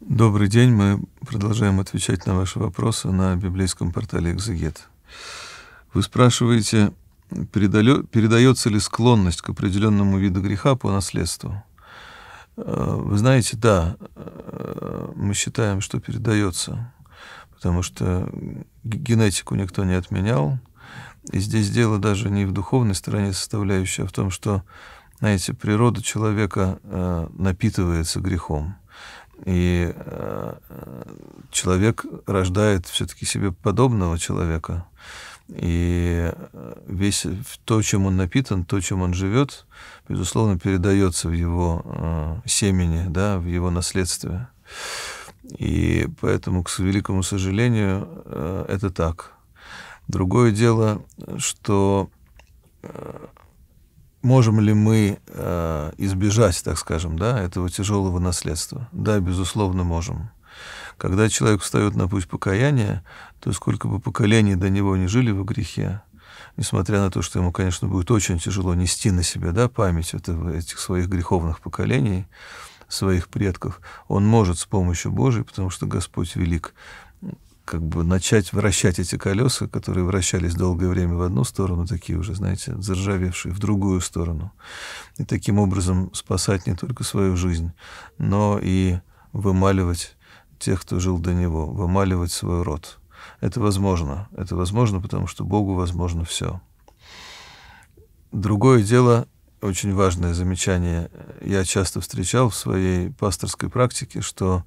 Добрый день. Мы продолжаем отвечать на ваши вопросы на библейском портале «Экзегет». Вы спрашиваете, передается ли склонность к определенному виду греха по наследству? Э, вы знаете, да, э, мы считаем, что передается, потому что генетику никто не отменял. И здесь дело даже не в духовной стороне составляющей, а в том, что, знаете, природа человека э, напитывается грехом – и э, человек рождает все-таки себе подобного человека. И э, весь то, чем он напитан, то, чем он живет, безусловно, передается в его э, семени, да, в его наследстве. И поэтому, к великому сожалению, это так. Другое дело, что можем ли мы э, избежать, так скажем, да, этого тяжелого наследства? Да, безусловно, можем. Когда человек встает на путь покаяния, то сколько бы поколений до него не жили во грехе, несмотря на то, что ему, конечно, будет очень тяжело нести на себе да, память этого, этих своих греховных поколений, своих предков, он может с помощью Божией, потому что Господь велик, как бы начать вращать эти колеса, которые вращались долгое время в одну сторону, такие уже, знаете, заржавевшие, в другую сторону. И таким образом спасать не только свою жизнь, но и вымаливать тех, кто жил до него, вымаливать свой род. Это возможно. Это возможно, потому что Богу возможно все. Другое дело, очень важное замечание, я часто встречал в своей пасторской практике, что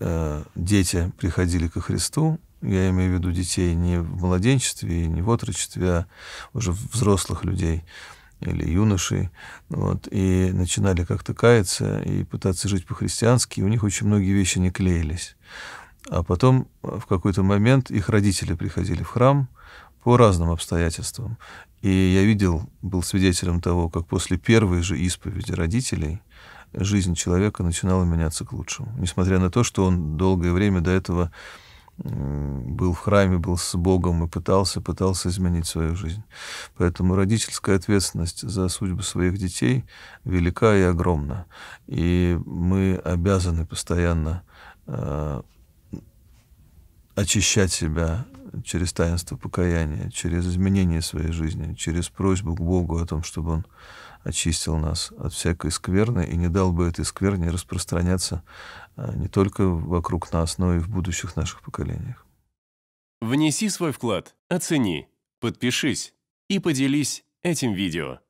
Э, дети приходили ко Христу, я имею в виду детей не в младенчестве, не в отрочестве, а уже взрослых людей или юношей, вот, и начинали как-то каяться и пытаться жить по-христиански, и у них очень многие вещи не клеились. А потом э, в какой-то момент их родители приходили в храм по разным обстоятельствам. И я видел, был свидетелем того, как после первой же исповеди родителей – жизнь человека начинала меняться к лучшему. Несмотря на то, что он долгое время до этого был в храме, был с Богом и пытался, пытался изменить свою жизнь. Поэтому родительская ответственность за судьбу своих детей велика и огромна. И мы обязаны постоянно а, очищать себя через таинство покаяния, через изменение своей жизни, через просьбу к Богу о том, чтобы Он очистил нас от всякой скверны и не дал бы этой скверне распространяться а, не только вокруг нас, но и в будущих наших поколениях. Внеси свой вклад, оцени, подпишись и поделись этим видео.